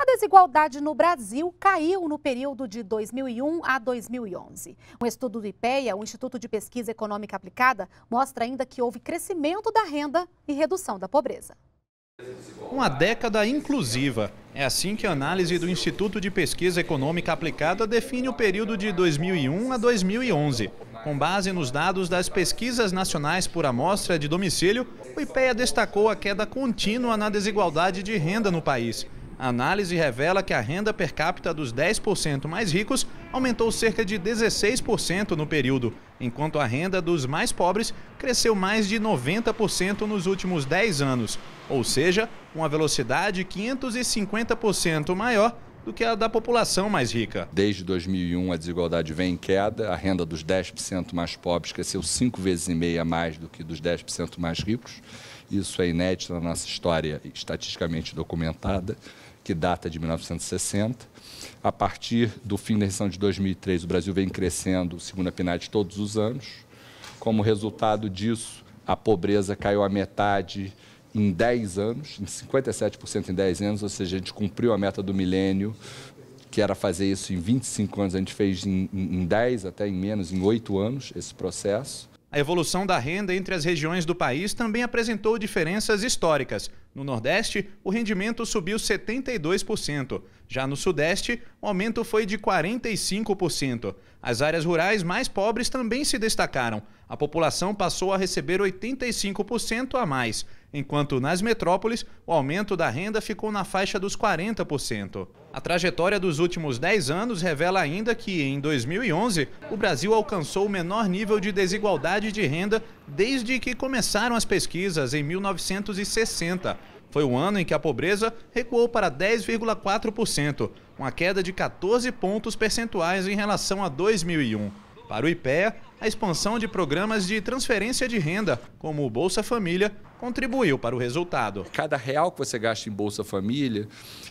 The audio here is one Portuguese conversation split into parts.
A desigualdade no Brasil caiu no período de 2001 a 2011. Um estudo do IPEA, o Instituto de Pesquisa Econômica Aplicada, mostra ainda que houve crescimento da renda e redução da pobreza. Uma década inclusiva. É assim que a análise do Instituto de Pesquisa Econômica Aplicada define o período de 2001 a 2011. Com base nos dados das pesquisas nacionais por amostra de domicílio, o IPEA destacou a queda contínua na desigualdade de renda no país. A análise revela que a renda per capita dos 10% mais ricos aumentou cerca de 16% no período, enquanto a renda dos mais pobres cresceu mais de 90% nos últimos 10 anos, ou seja, uma velocidade 550% maior do que a da população mais rica. Desde 2001, a desigualdade vem em queda. A renda dos 10% mais pobres cresceu cinco vezes e meia mais do que dos 10% mais ricos. Isso é inédito na nossa história, estatisticamente documentada que data de 1960. A partir do fim da recessão de 2003, o Brasil vem crescendo, segundo a PNAD, todos os anos. Como resultado disso, a pobreza caiu à metade em 10 anos, em 57% em 10 anos, ou seja, a gente cumpriu a meta do milênio, que era fazer isso em 25 anos, a gente fez em, em 10, até em menos, em 8 anos, esse processo. A evolução da renda entre as regiões do país também apresentou diferenças históricas. No Nordeste, o rendimento subiu 72%. Já no Sudeste, o aumento foi de 45%. As áreas rurais mais pobres também se destacaram. A população passou a receber 85% a mais enquanto nas metrópoles o aumento da renda ficou na faixa dos 40%. A trajetória dos últimos 10 anos revela ainda que, em 2011, o Brasil alcançou o menor nível de desigualdade de renda desde que começaram as pesquisas em 1960. Foi o ano em que a pobreza recuou para 10,4%, uma queda de 14 pontos percentuais em relação a 2001. Para o IPEA, a expansão de programas de transferência de renda, como o Bolsa Família, contribuiu para o resultado. Cada real que você gasta em Bolsa Família,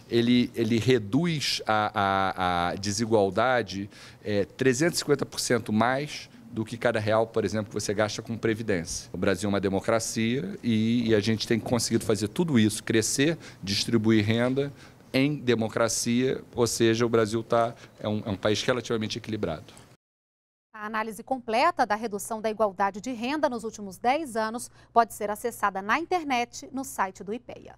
ele, ele reduz a, a, a desigualdade é, 350% mais do que cada real, por exemplo, que você gasta com previdência. O Brasil é uma democracia e, e a gente tem conseguido fazer tudo isso, crescer, distribuir renda em democracia, ou seja, o Brasil tá, é um, é um país relativamente equilibrado. A análise completa da redução da igualdade de renda nos últimos 10 anos pode ser acessada na internet no site do IPEA.